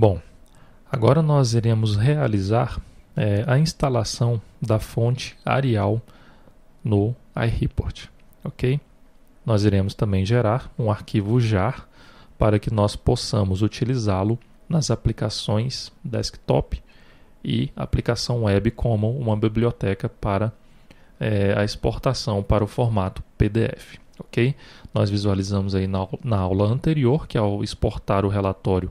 Bom, agora nós iremos realizar é, a instalação da fonte Arial no iReport, ok? Nós iremos também gerar um arquivo JAR para que nós possamos utilizá-lo nas aplicações desktop e aplicação web como uma biblioteca para é, a exportação para o formato PDF. Ok? Nós visualizamos aí na, na aula anterior que ao exportar o relatório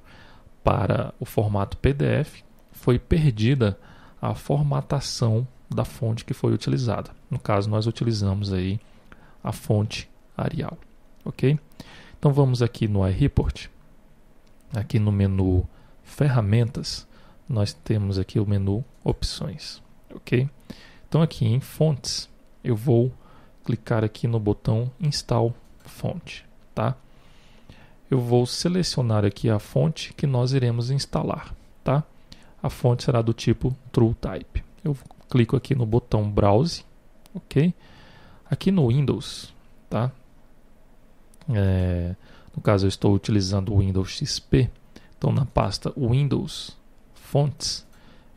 para o formato PDF, foi perdida a formatação da fonte que foi utilizada. No caso, nós utilizamos aí a fonte Arial, ok? Então vamos aqui no iReport, aqui no menu Ferramentas, nós temos aqui o menu Opções, ok? Então aqui em Fontes, eu vou clicar aqui no botão Install Fonte, tá? eu vou selecionar aqui a fonte que nós iremos instalar, tá? A fonte será do tipo TrueType. Eu clico aqui no botão Browse, ok? Aqui no Windows, tá? É, no caso, eu estou utilizando o Windows XP. Então, na pasta Windows Fontes,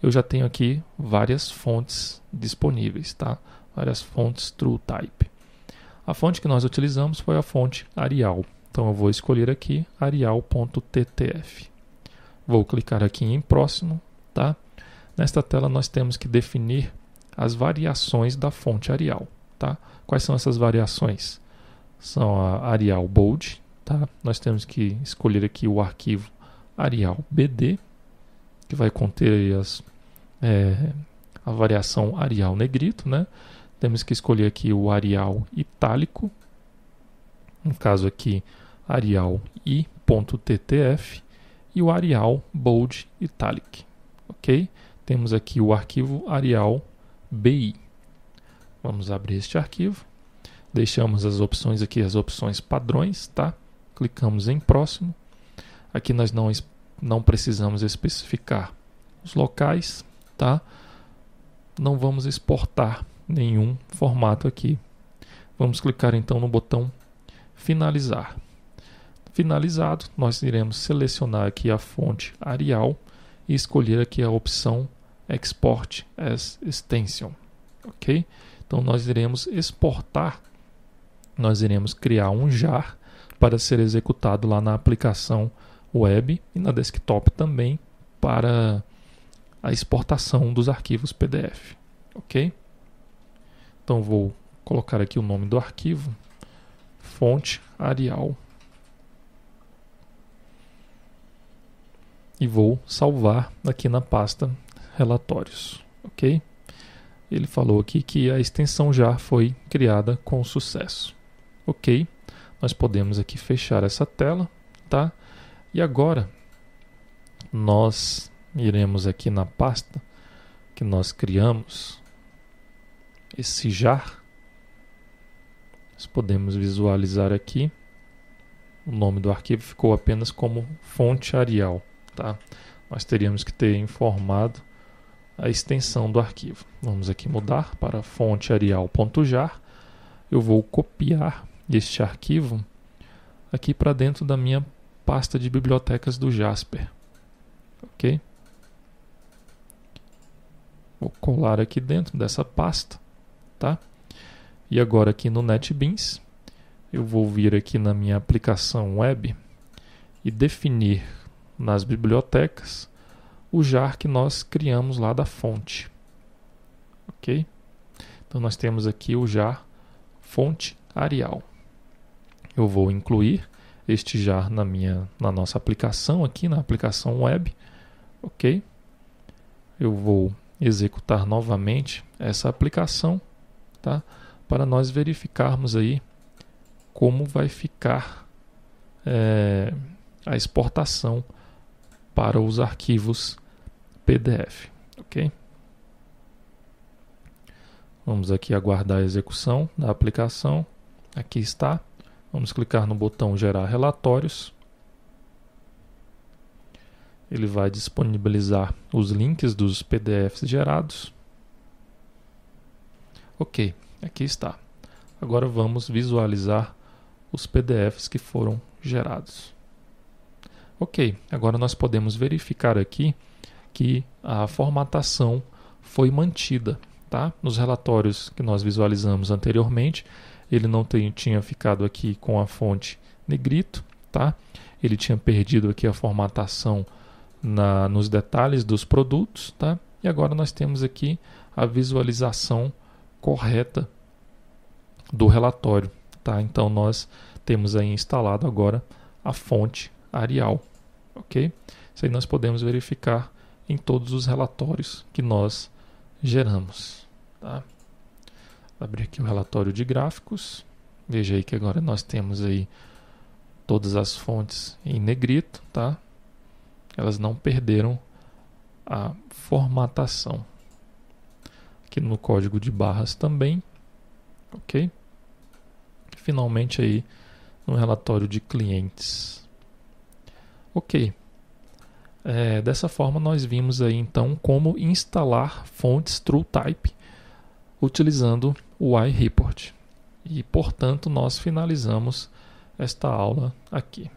eu já tenho aqui várias fontes disponíveis, tá? Várias fontes TrueType. A fonte que nós utilizamos foi a fonte Arial. Então eu vou escolher aqui arial.ttf. Vou clicar aqui em próximo, tá? Nesta tela nós temos que definir as variações da fonte Arial, tá? Quais são essas variações? São a Arial Bold, tá? Nós temos que escolher aqui o arquivo Arial BD, que vai conter as, é, a variação Arial negrito, né? Temos que escolher aqui o Arial itálico, no caso aqui Arial TTF e o Arial bold italic, ok? Temos aqui o arquivo Arial bi. Vamos abrir este arquivo, deixamos as opções aqui, as opções padrões, tá? Clicamos em próximo. Aqui nós não, não precisamos especificar os locais, tá? Não vamos exportar nenhum formato aqui. Vamos clicar então no botão finalizar. Finalizado, nós iremos selecionar aqui a fonte Arial e escolher aqui a opção Export as Extension, ok? Então nós iremos exportar, nós iremos criar um jar para ser executado lá na aplicação web e na desktop também para a exportação dos arquivos PDF, ok? Então vou colocar aqui o nome do arquivo, fonte Arial. E vou salvar aqui na pasta relatórios, ok? Ele falou aqui que a extensão já foi criada com sucesso. Ok, nós podemos aqui fechar essa tela, tá? E agora nós iremos aqui na pasta que nós criamos esse jar nós podemos visualizar aqui. O nome do arquivo ficou apenas como fonte Arial. Tá? Nós teríamos que ter informado a extensão do arquivo. Vamos aqui mudar para fonte arial.jar. Eu vou copiar este arquivo aqui para dentro da minha pasta de bibliotecas do Jasper. Ok? Vou colar aqui dentro dessa pasta, tá? E agora aqui no NetBeans, eu vou vir aqui na minha aplicação web e definir nas bibliotecas o jar que nós criamos lá da fonte. Ok? Então nós temos aqui o jar fonte Arial. Eu vou incluir este jar na minha na nossa aplicação aqui na aplicação web, ok? Eu vou executar novamente essa aplicação, tá? para nós verificarmos aí como vai ficar é, a exportação para os arquivos PDF, ok? Vamos aqui aguardar a execução da aplicação. Aqui está. Vamos clicar no botão Gerar relatórios. Ele vai disponibilizar os links dos PDFs gerados. Ok. Aqui está. Agora vamos visualizar os PDFs que foram gerados. Ok, agora nós podemos verificar aqui que a formatação foi mantida. Tá? Nos relatórios que nós visualizamos anteriormente, ele não tem, tinha ficado aqui com a fonte negrito, tá? ele tinha perdido aqui a formatação na, nos detalhes dos produtos, tá? e agora nós temos aqui a visualização correta do relatório. Tá? Então nós temos aí instalado agora a fonte Arial, ok? Isso aí nós podemos verificar em todos os relatórios que nós geramos. Tá? Vou abrir aqui o relatório de gráficos. Veja aí que agora nós temos aí todas as fontes em negrito, tá? Elas não perderam a formatação. Aqui no código de barras também, ok? finalmente aí no relatório de clientes. Ok. É, dessa forma nós vimos aí então como instalar fontes TrueType utilizando o iReport. E portanto nós finalizamos esta aula aqui.